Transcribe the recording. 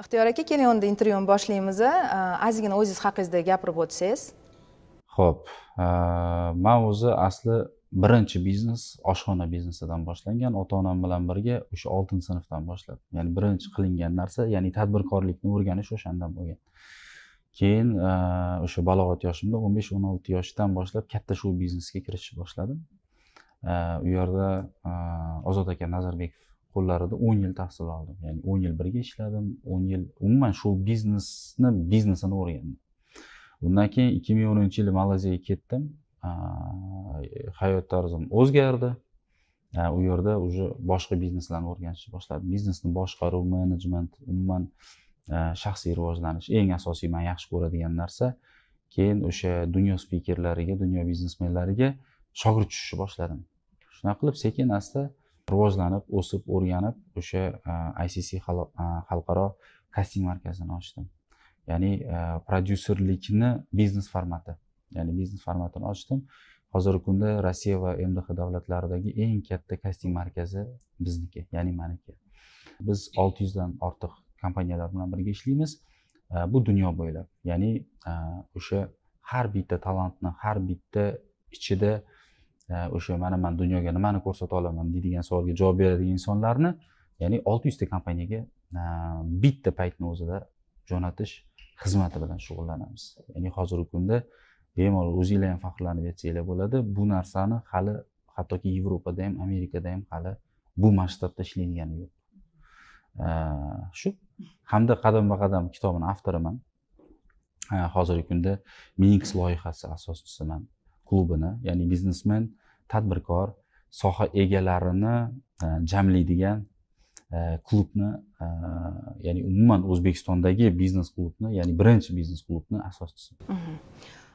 ixtiyor aka keling endi intervyuni boshlaymiz ozgina e, o'zingiz haqingizda gapirib o'tsangiz ho'p e, man o'zi asli birinchi biznes oshxona biznesidan boshlangan ota onam bilan birga o'sha oltinchi sinfdan boshlab ya'ni birinchi qilingan narsa ya'ni tadbirkorlikni o'rganish o'shandan bo'lgan keyin e, o'sha balog'at yoshimda o'n besh o'n olti yoshdan boshlab katta shu biznesga kirishni boshladim u yerda ozod aka nazarbekov qo'llarida o'n yil tahsil oldim ya'ni o'n yil birga ishladim o'n yil umuman shu biznesni biznesini o'rgandim undan keyin ikki ming o'ninchi yili malayziyaga ketdim hayot tarzim o'zgardi u yerda уже boshqa bizneslarni o'rganishni boshladim biznesni boshqaruv menejment umuman shaxsiy rivojlanish eng asosiy man yaxshi ko'radigan narsa keyin o'sha dunyo spikerlariga dunyo biznesmenlariga shogird tushishni boshladim shunaqa qilib sekin asta rivojlanib o'sib o'rganib o'sha e, icc e, xalqaro kasting markazini ochdim ya'ni e, prodyuserlikni biznes formati ya'ni biznes formatini ochdim hozirgi kunda rossiya va mdh davlatlaridagi eng katta kasting markazi bizniki ya'ni maniki biz olti yuzdan ortiq kompaniyalar bilan birga ishlaymiz bu dunyo bo'ylab ya'ni o'sha har bitta talantni har bitta ichida o'sha mana man dunyoga nimani ko'rsata olaman deydigan savolga javob beradigan insonlarni ya'ni olti yuzta kompaniyaga bitta paytni o'zida jo'natish xizmati bilan shug'ullanamiz ya'ni hozirgi kunda bemalol o'zinglar ham faxrlanib aytsanglar bo'ladi bu narsani hali hattoki yevropada ham amerikada ham hali bu masshtabda ishlangani yo'q shu hamda qadamma qadam kitobini avtoriman hozirgi kunda minix loyihasi asoschisiman klubini ya'ni biznesmen tadbirkor soha egalarini e, jamlaydigan e, klubni e, ya'ni umuman o'zbekistondagi biznes klubni ya'ni birinchi biznes klubni asoschisi mhm.